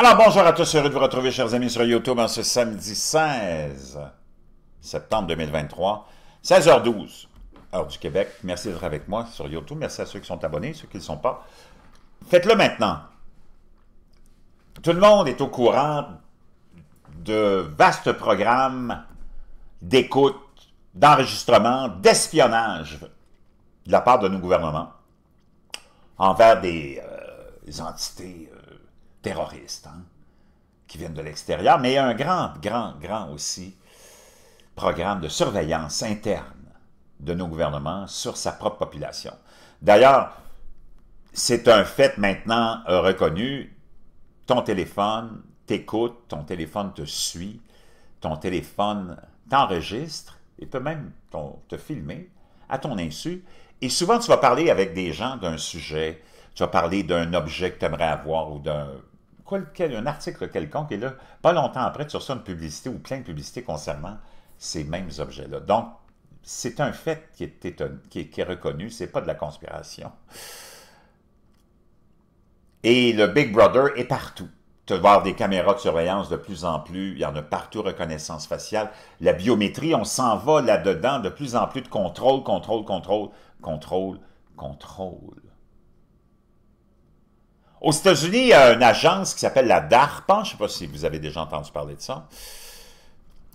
Alors bonjour à tous, heureux de vous retrouver chers amis sur YouTube en ce samedi 16 septembre 2023, 16h12, heure du Québec. Merci d'être avec moi sur YouTube, merci à ceux qui sont abonnés, ceux qui ne le sont pas. Faites-le maintenant. Tout le monde est au courant de vastes programmes d'écoute, d'enregistrement, d'espionnage de la part de nos gouvernements envers des, euh, entités... Euh, terroristes hein, qui viennent de l'extérieur, mais il y a un grand, grand, grand aussi programme de surveillance interne de nos gouvernements sur sa propre population. D'ailleurs, c'est un fait maintenant reconnu. Ton téléphone t'écoute, ton téléphone te suit, ton téléphone t'enregistre et peut même te filmer à ton insu. Et souvent, tu vas parler avec des gens d'un sujet tu vas parler d'un objet que tu aimerais avoir ou d'un un article quelconque, et là, pas longtemps après, tu reçois une publicité ou plein de publicités concernant ces mêmes objets-là. Donc, c'est un fait qui est, reconnu. qui est, reconnu, c'est pas de la conspiration. Et le Big Brother est partout. Tu vas voir des caméras de surveillance de plus en plus, il y en a partout, reconnaissance faciale. La biométrie, on s'en va là-dedans, de plus en plus de contrôle, contrôle, contrôle, contrôle, contrôle. Aux États-Unis, il y a une agence qui s'appelle la DARPA, je ne sais pas si vous avez déjà entendu parler de ça,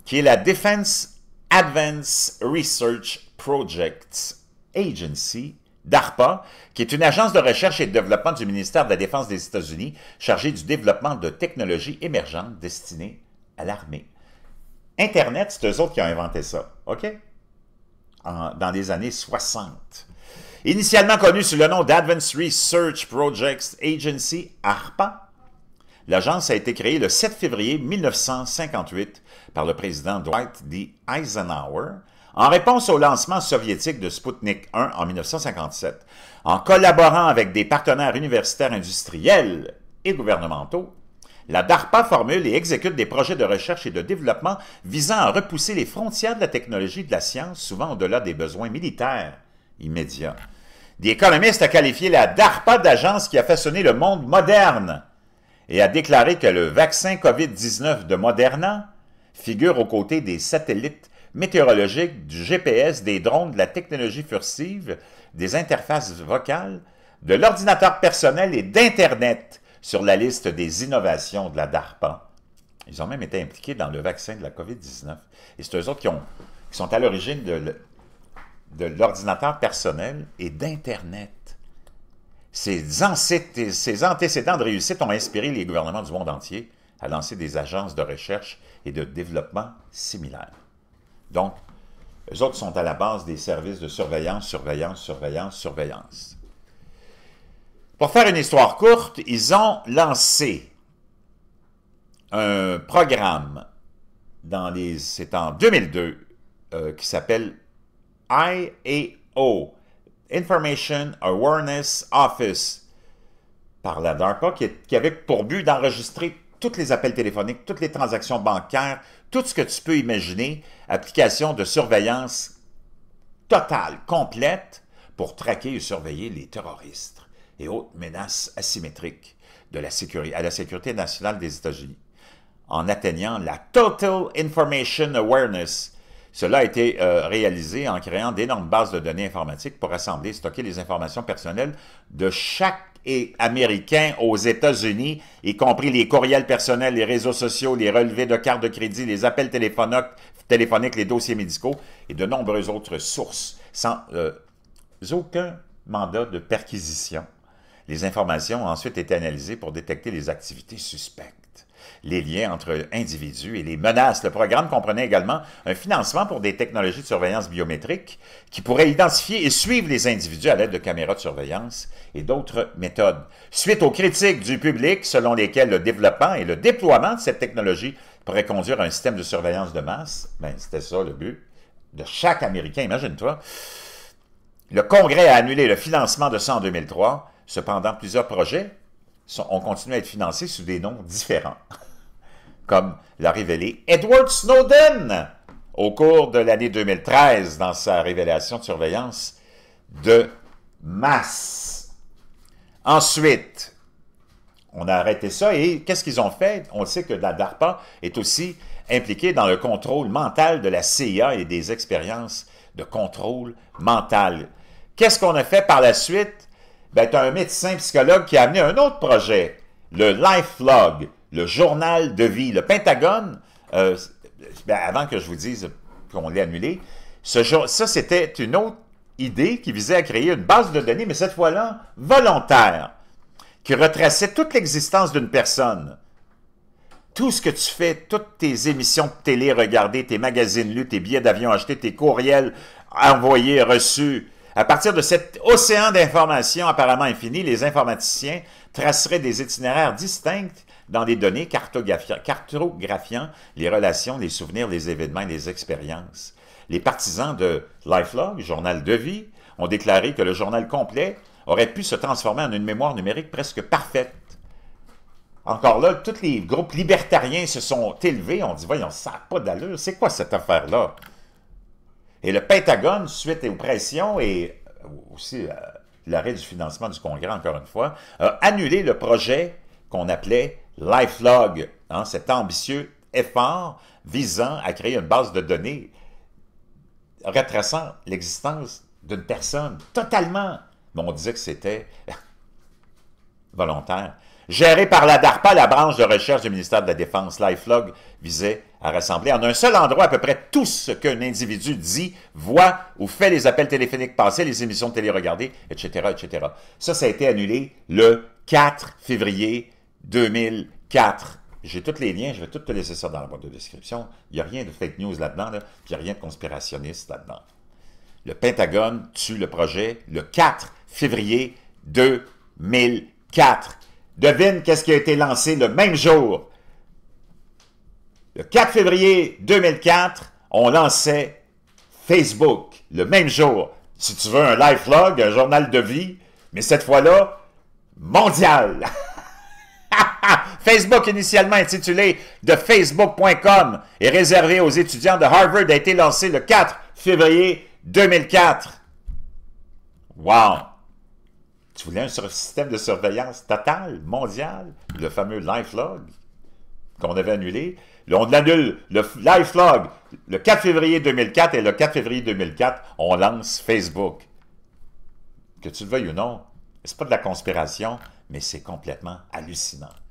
qui est la Defense Advanced Research Projects Agency, DARPA, qui est une agence de recherche et de développement du ministère de la Défense des États-Unis chargée du développement de technologies émergentes destinées à l'armée. Internet, c'est eux autres qui ont inventé ça, OK? dans les années 60. Initialement connue sous le nom d'Advanced Research Projects Agency, ARPA, l'agence a été créée le 7 février 1958 par le président Dwight D. Eisenhower en réponse au lancement soviétique de Sputnik 1 en 1957, en collaborant avec des partenaires universitaires industriels et gouvernementaux, la DARPA formule et exécute des projets de recherche et de développement visant à repousser les frontières de la technologie et de la science, souvent au-delà des besoins militaires immédiats. The a qualifié la DARPA d'agence qui a façonné le monde moderne et a déclaré que le vaccin COVID-19 de Moderna figure aux côtés des satellites météorologiques, du GPS, des drones, de la technologie furtive, des interfaces vocales, de l'ordinateur personnel et d'Internet sur la liste des innovations de la DARPA. Ils ont même été impliqués dans le vaccin de la COVID-19. Et c'est eux autres qui, qui sont à l'origine de, de l'ordinateur personnel et d'Internet. Ces, antécédents de réussite ont inspiré les gouvernements du monde entier à lancer des agences de recherche et de développement similaires. Donc, les autres sont à la base des services de surveillance, surveillance, surveillance, surveillance. Pour faire une histoire courte, ils ont lancé un programme, c'est en 2002, euh, qui s'appelle IAO, Information Awareness Office, par la DARPA, qui, avait pour but d'enregistrer tous les appels téléphoniques, toutes les transactions bancaires, tout ce que tu peux imaginer, application de surveillance totale, complète, pour traquer et surveiller les terroristes et autres menaces asymétriques de la à la sécurité nationale des États-Unis, en atteignant la Total Information Awareness, cela a été euh, réalisé en créant d'énormes bases de données informatiques pour assembler et stocker les informations personnelles de chaque Américain aux États-Unis, y compris les courriels personnels, les réseaux sociaux, les relevés de cartes de crédit, les appels téléphoniques, les dossiers médicaux et de nombreuses autres sources, sans euh, aucun mandat de perquisition. Les informations ont ensuite été analysées pour détecter les activités suspectes les liens entre individus et les menaces. Le programme comprenait également un financement pour des technologies de surveillance biométrique qui pourraient identifier et suivre les individus à l'aide de caméras de surveillance et d'autres méthodes. Suite aux critiques du public selon lesquelles le développement et le déploiement de cette technologie pourraient conduire à un système de surveillance de masse, ben, c'était ça le but de chaque Américain, imagine-toi. Le Congrès a annulé le financement de ça en 2003. Cependant, plusieurs projets on continue à être financés sous des noms différents, comme l'a révélé Edward Snowden au cours de l'année 2013 dans sa révélation de surveillance de masse. Ensuite, on a arrêté ça et qu'est-ce qu'ils ont fait? On sait que la DARPA est aussi impliquée dans le contrôle mental de la CIA et des expériences de contrôle mental. Qu'est-ce qu'on a fait par la suite? Ben, tu as un médecin psychologue qui a amené un autre projet, le Life Log, le journal de vie. Le Pentagone, euh, ben, avant que je vous dise qu'on l'ait annulé, ce ça, c'était une autre idée qui visait à créer une base de données, mais cette fois-là, volontaire, qui retraçait toute l'existence d'une personne. Tout ce que tu fais, toutes tes émissions de télé regardées, tes magazines lus, tes billets d'avion achetés, tes courriels envoyés, reçus, à partir de cet océan d'informations apparemment infini, les informaticiens traceraient des itinéraires distincts dans les données, cartographiant, les relations, les souvenirs, les événements et les expériences. Les partisans de Lifelog, journal de vie, ont déclaré que le journal complet aurait pu se transformer en une mémoire numérique presque parfaite. Encore là, tous les groupes libertariens se sont élevés, on dit « Voyons, ça n'a pas d'allure, c'est quoi cette affaire-là » Et le Pentagone, suite aux pressions et aussi euh, l'arrêt du financement du Congrès, encore une fois, a annulé le projet qu'on appelait LifeLog, hein, cet ambitieux effort visant à créer une base de données retraçant l'existence d'une personne totalement, mais on disait que c'était volontaire. Géré par la DARPA, la branche de recherche du ministère de la Défense, LifeLog, visait à rassembler en un seul endroit à peu près tout ce qu'un individu dit, voit ou fait les appels téléphoniques passés, les émissions télé regardées, etc., etc. Ça, ça a été annulé le 4 février 2004. J'ai tous les liens, je vais tout te laisser ça dans la boîte de description. Il n'y a rien de fake news là-dedans, il n'y a rien de conspirationniste là-dedans. Le Pentagone tue le projet le 4 février 2004. Devine qu'est-ce qui a été lancé le même jour. Le 4 février 2004, on lançait Facebook le même jour. Si tu veux un live log, un journal de vie, mais cette fois-là, mondial. Facebook, initialement intitulé de Facebook.com et réservé aux étudiants de Harvard, a été lancé le 4 février 2004. Wow! Tu voulais un système de surveillance total, mondial, le fameux LifeLog qu'on avait annulé. Là, on l'annule, le LifeLog, le 4 février 2004 et le 4 février 2004, on lance Facebook. Que tu le veuilles ou non, c'est pas de la conspiration, mais c'est complètement hallucinant.